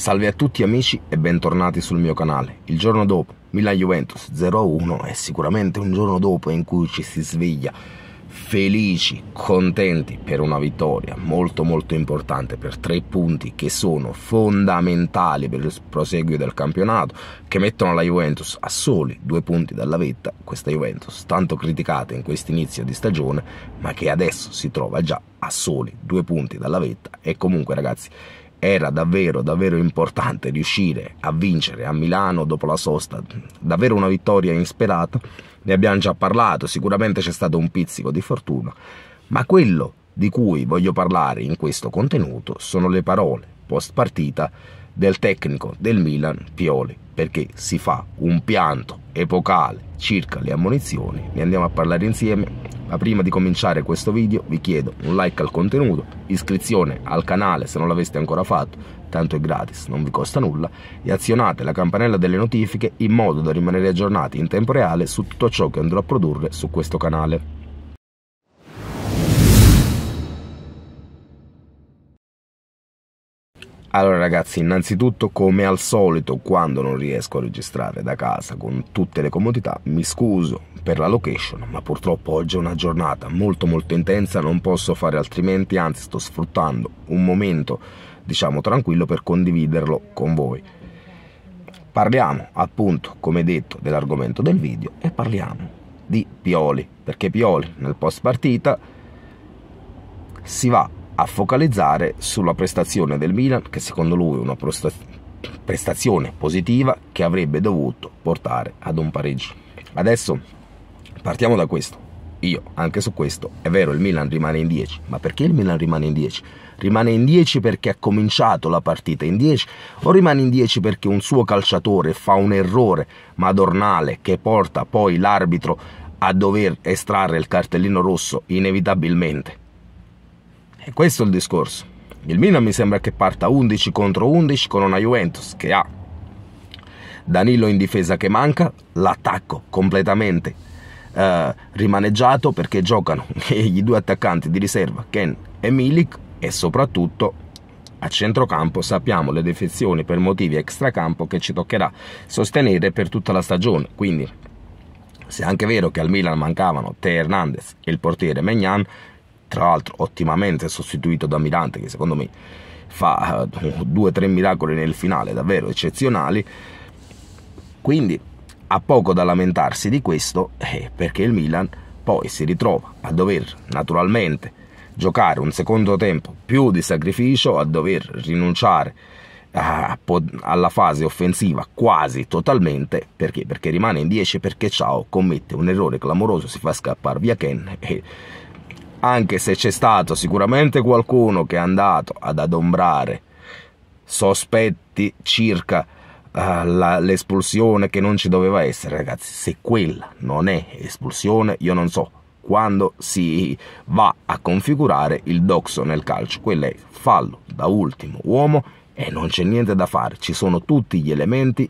Salve a tutti amici e bentornati sul mio canale. Il giorno dopo, Milan-Juventus 0-1 è sicuramente un giorno dopo in cui ci si sveglia felici, contenti per una vittoria molto molto importante per tre punti che sono fondamentali per il proseguio del campionato che mettono la Juventus a soli due punti dalla vetta, questa Juventus tanto criticata in questo inizio di stagione ma che adesso si trova già a soli due punti dalla vetta e comunque ragazzi era davvero, davvero importante riuscire a vincere a Milano dopo la sosta, davvero una vittoria insperata, ne abbiamo già parlato, sicuramente c'è stato un pizzico di fortuna, ma quello di cui voglio parlare in questo contenuto sono le parole post partita del tecnico del Milan Pioli perché si fa un pianto epocale circa le ammonizioni, ne andiamo a parlare insieme, ma prima di cominciare questo video vi chiedo un like al contenuto, iscrizione al canale se non l'aveste ancora fatto, tanto è gratis, non vi costa nulla, e azionate la campanella delle notifiche in modo da rimanere aggiornati in tempo reale su tutto ciò che andrò a produrre su questo canale. Allora ragazzi, innanzitutto come al solito quando non riesco a registrare da casa con tutte le comodità mi scuso per la location, ma purtroppo oggi è una giornata molto molto intensa, non posso fare altrimenti, anzi sto sfruttando un momento diciamo tranquillo per condividerlo con voi. Parliamo appunto, come detto, dell'argomento del video e parliamo di Pioli, perché Pioli nel post partita si va a focalizzare sulla prestazione del Milan, che secondo lui è una prestazione positiva che avrebbe dovuto portare ad un pareggio. Adesso partiamo da questo. Io, anche su questo, è vero, il Milan rimane in 10, ma perché il Milan rimane in 10? Rimane in 10 perché ha cominciato la partita in 10 o rimane in 10 perché un suo calciatore fa un errore madornale che porta poi l'arbitro a dover estrarre il cartellino rosso inevitabilmente? E questo è il discorso. Il Milan mi sembra che parta 11 contro 11 con una Juventus che ha Danilo in difesa che manca, l'attacco completamente eh, rimaneggiato perché giocano i due attaccanti di riserva, Ken e Milik, e soprattutto a centrocampo sappiamo le defezioni per motivi extracampo che ci toccherà sostenere per tutta la stagione. Quindi, se è anche vero che al Milan mancavano Te Hernandez e il portiere Magnan, tra l'altro ottimamente sostituito da Mirante che secondo me fa eh, due o tre miracoli nel finale davvero eccezionali quindi ha poco da lamentarsi di questo eh, perché il Milan poi si ritrova a dover naturalmente giocare un secondo tempo più di sacrificio a dover rinunciare eh, alla fase offensiva quasi totalmente perché? perché rimane in 10 perché Ciao commette un errore clamoroso si fa scappare via Ken e anche se c'è stato sicuramente qualcuno che è andato ad adombrare sospetti circa uh, l'espulsione che non ci doveva essere, ragazzi, se quella non è espulsione, io non so quando si va a configurare il doxo nel calcio, quello è fallo da ultimo uomo e non c'è niente da fare, ci sono tutti gli elementi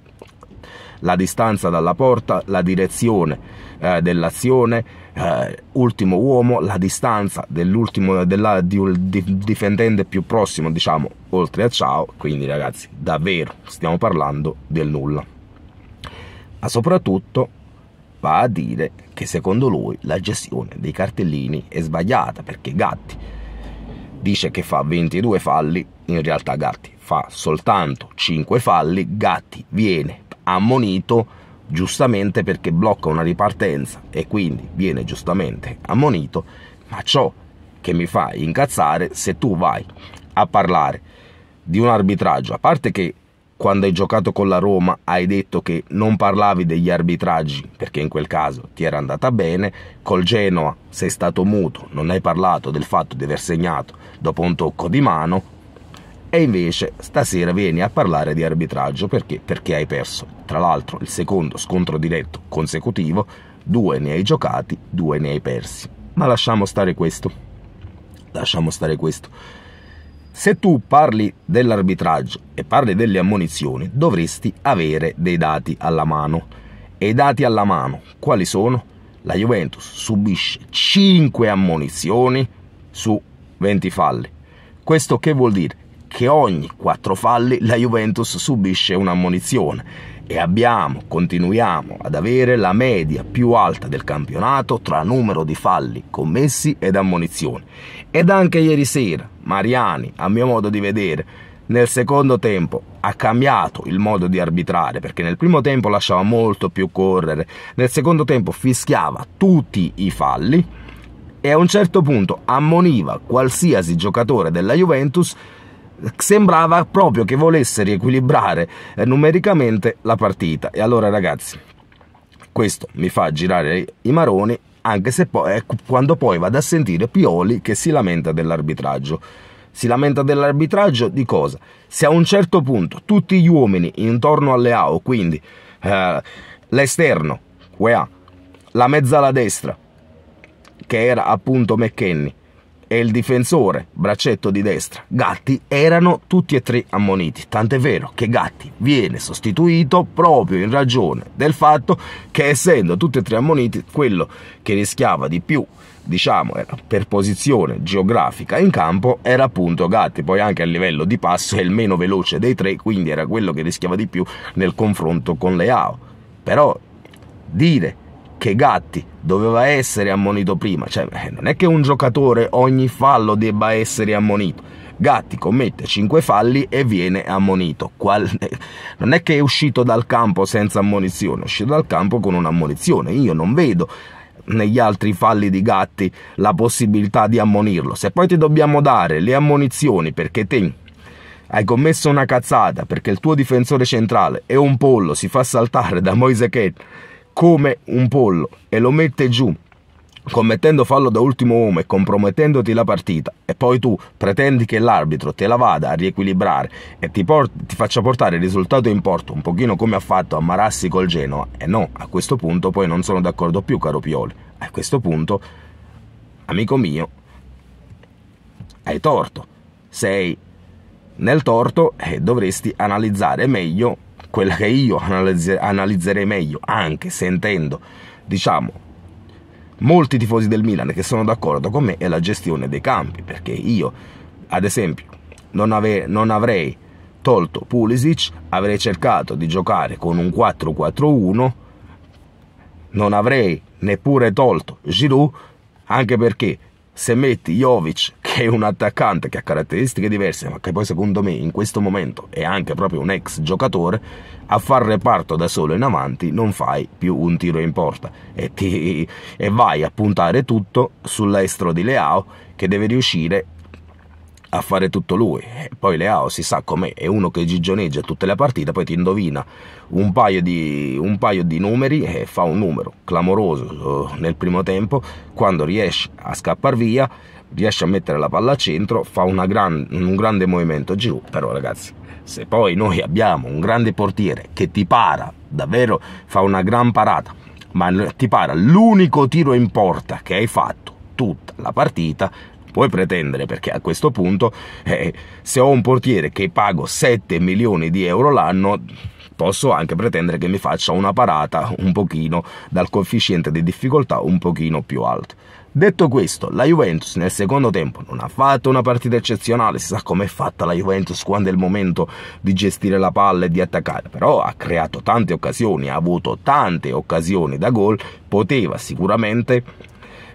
la distanza dalla porta, la direzione eh, dell'azione, eh, ultimo uomo, la distanza dell'ultimo della, di, di, difendente più prossimo, diciamo, oltre a ciao. Quindi, ragazzi, davvero stiamo parlando del nulla. Ma soprattutto va a dire che secondo lui la gestione dei cartellini è sbagliata perché Gatti dice che fa 22 falli, in realtà Gatti fa soltanto 5 falli, Gatti viene ammonito giustamente perché blocca una ripartenza e quindi viene giustamente ammonito, ma ciò che mi fa incazzare se tu vai a parlare di un arbitraggio, a parte che quando hai giocato con la Roma hai detto che non parlavi degli arbitraggi perché in quel caso ti era andata bene, col Genoa sei stato muto, non hai parlato del fatto di aver segnato dopo un tocco di mano, e invece stasera vieni a parlare di arbitraggio perché? Perché hai perso. Tra l'altro il secondo scontro diretto consecutivo, due ne hai giocati, due ne hai persi. Ma lasciamo stare questo. Lasciamo stare questo. Se tu parli dell'arbitraggio e parli delle ammonizioni, dovresti avere dei dati alla mano. E i dati alla mano quali sono? La Juventus subisce 5 ammonizioni su 20 falli. Questo che vuol dire? che ogni quattro falli la Juventus subisce un'ammonizione e abbiamo, continuiamo ad avere la media più alta del campionato tra numero di falli commessi ed ammonizioni. Ed anche ieri sera Mariani, a mio modo di vedere, nel secondo tempo ha cambiato il modo di arbitrare perché nel primo tempo lasciava molto più correre, nel secondo tempo fischiava tutti i falli e a un certo punto ammoniva qualsiasi giocatore della Juventus sembrava proprio che volesse riequilibrare eh, numericamente la partita. E allora ragazzi, questo mi fa girare i maroni, anche se poi, eh, quando poi vado a sentire Pioli che si lamenta dell'arbitraggio. Si lamenta dell'arbitraggio di cosa? Se a un certo punto tutti gli uomini intorno alle AO, quindi eh, l'esterno, la mezza alla destra, che era appunto McKenny, e il difensore, braccetto di destra, Gatti, erano tutti e tre ammoniti. Tant'è vero che Gatti viene sostituito proprio in ragione del fatto che essendo tutti e tre ammoniti, quello che rischiava di più diciamo per posizione geografica in campo era appunto Gatti poi anche a livello di passo è il meno veloce dei tre quindi era quello che rischiava di più nel confronto con Leao però dire che Gatti doveva essere ammonito prima, cioè eh, non è che un giocatore ogni fallo debba essere ammonito. Gatti commette 5 falli e viene ammonito. Qual... Non è che è uscito dal campo senza ammonizione, è uscito dal campo con un'ammonizione. Io non vedo negli altri falli di Gatti la possibilità di ammonirlo. Se poi ti dobbiamo dare le ammonizioni perché te hai commesso una cazzata, perché il tuo difensore centrale è un pollo, si fa saltare da Moise Kett come un pollo e lo mette giù commettendo fallo da ultimo uomo e compromettendoti la partita e poi tu pretendi che l'arbitro te la vada a riequilibrare e ti, port- ti, faccia portare il risultato in porto un pochino come ha fatto a Marassi col Genoa e no, a questo punto poi non sono d'accordo più caro Pioli a questo punto amico mio hai torto sei nel torto e dovresti analizzare meglio quella che io analizzerei meglio, anche sentendo, diciamo, molti tifosi del Milan che sono d'accordo con me, è la gestione dei campi, perché io, ad esempio, non, ave, non avrei tolto Pulisic, avrei cercato di giocare con un 4-4-1, non avrei neppure tolto Giroud, anche perché se metti Jovic è un attaccante che ha caratteristiche diverse, ma che poi secondo me in questo momento è anche proprio un ex giocatore, a far reparto da solo in avanti non fai più un tiro in porta e, ti, e vai a puntare tutto sull'estro di Leao che deve riuscire a fare tutto lui. E poi Leao si sa com'è, è uno che gigioneggia tutte le partite, poi ti indovina un paio di, un paio di numeri e fa un numero clamoroso eh, nel primo tempo, quando riesce a scappar via riesce a mettere la palla a centro, fa gran, un grande movimento giù, però ragazzi se poi noi abbiamo un grande portiere che ti para, davvero fa una gran parata, ma ti para l'unico tiro in porta che hai fatto tutta la partita, puoi pretendere perché a questo punto eh, se ho un portiere che pago 7 milioni di euro l'anno posso anche pretendere che mi faccia una parata un pochino dal coefficiente di difficoltà un pochino più alto. Detto questo, la Juventus nel secondo tempo non ha fatto una partita eccezionale, si sa com'è fatta la Juventus quando è il momento di gestire la palla e di attaccare, però ha creato tante occasioni, ha avuto tante occasioni da gol, poteva sicuramente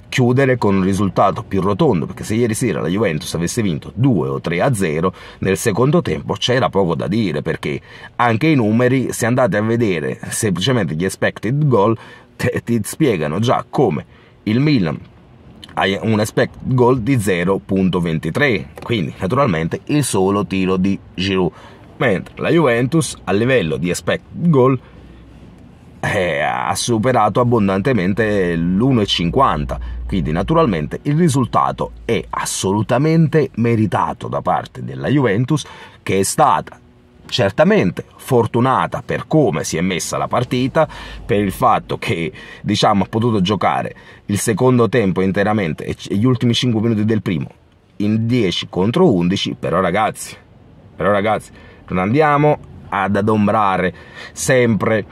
chiudere con un risultato più rotondo, perché se ieri sera la Juventus avesse vinto 2 o 3 a 0, nel secondo tempo c'era poco da dire, perché anche i numeri, se andate a vedere semplicemente gli expected goal, ti spiegano già come il Milan hai un expect goal di 0.23 quindi naturalmente il solo tiro di Giroud mentre la Juventus a livello di expect goal eh, ha superato abbondantemente l'1,50 quindi naturalmente il risultato è assolutamente meritato da parte della Juventus che è stata certamente fortunata per come si è messa la partita, per il fatto che diciamo, ha potuto giocare il secondo tempo interamente e gli ultimi 5 minuti del primo in 10 contro 11, però ragazzi, però ragazzi, non andiamo ad adombrare sempre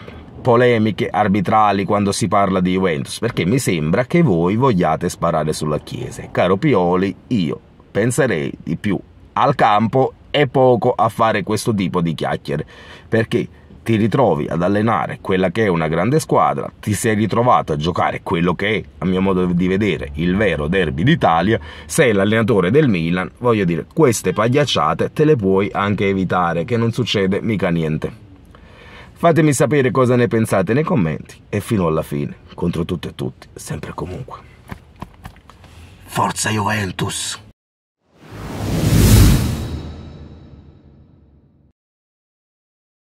polemiche arbitrali quando si parla di Juventus, perché mi sembra che voi vogliate sparare sulla Chiesa. Caro Pioli, io penserei di più al campo è poco a fare questo tipo di chiacchiere, perché ti ritrovi ad allenare quella che è una grande squadra, ti sei ritrovato a giocare quello che è, a mio modo di vedere, il vero derby d'Italia, sei l'allenatore del Milan, voglio dire, queste pagliacciate te le puoi anche evitare, che non succede mica niente. Fatemi sapere cosa ne pensate nei commenti e fino alla fine, contro tutto e tutti, sempre e comunque. Forza Juventus!